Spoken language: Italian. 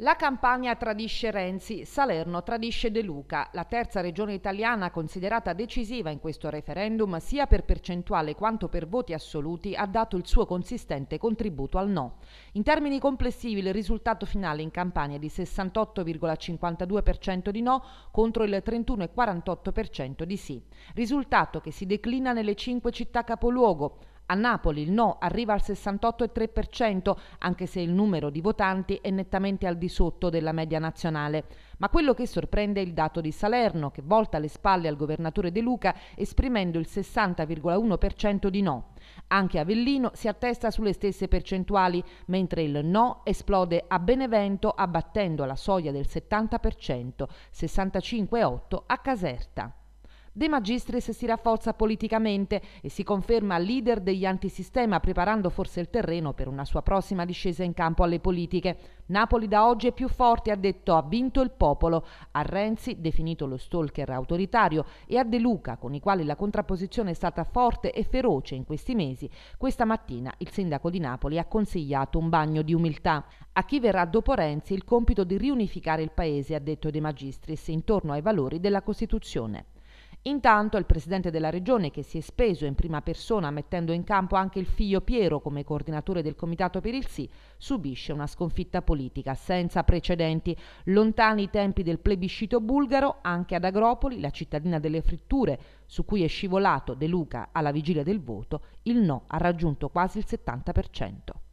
La Campania tradisce Renzi, Salerno tradisce De Luca. La terza regione italiana considerata decisiva in questo referendum sia per percentuale quanto per voti assoluti ha dato il suo consistente contributo al no. In termini complessivi il risultato finale in Campania è di 68,52% di no contro il 31,48% di sì. Risultato che si declina nelle cinque città capoluogo a Napoli il no arriva al 68,3%, anche se il numero di votanti è nettamente al di sotto della media nazionale. Ma quello che sorprende è il dato di Salerno, che volta le spalle al governatore De Luca esprimendo il 60,1% di no. Anche Avellino si attesta sulle stesse percentuali, mentre il no esplode a Benevento abbattendo la soglia del 70%, 65,8% a Caserta. De Magistris si rafforza politicamente e si conferma leader degli antisistema preparando forse il terreno per una sua prossima discesa in campo alle politiche. Napoli da oggi è più forte, ha detto, ha vinto il popolo. A Renzi, definito lo stalker autoritario, e a De Luca, con i quali la contrapposizione è stata forte e feroce in questi mesi, questa mattina il sindaco di Napoli ha consigliato un bagno di umiltà. A chi verrà dopo Renzi il compito di riunificare il paese, ha detto De Magistris, intorno ai valori della Costituzione. Intanto il presidente della regione, che si è speso in prima persona mettendo in campo anche il figlio Piero come coordinatore del comitato per il sì, subisce una sconfitta politica senza precedenti. Lontani i tempi del plebiscito bulgaro, anche ad Agropoli, la cittadina delle fritture, su cui è scivolato De Luca alla vigilia del voto, il no ha raggiunto quasi il 70%.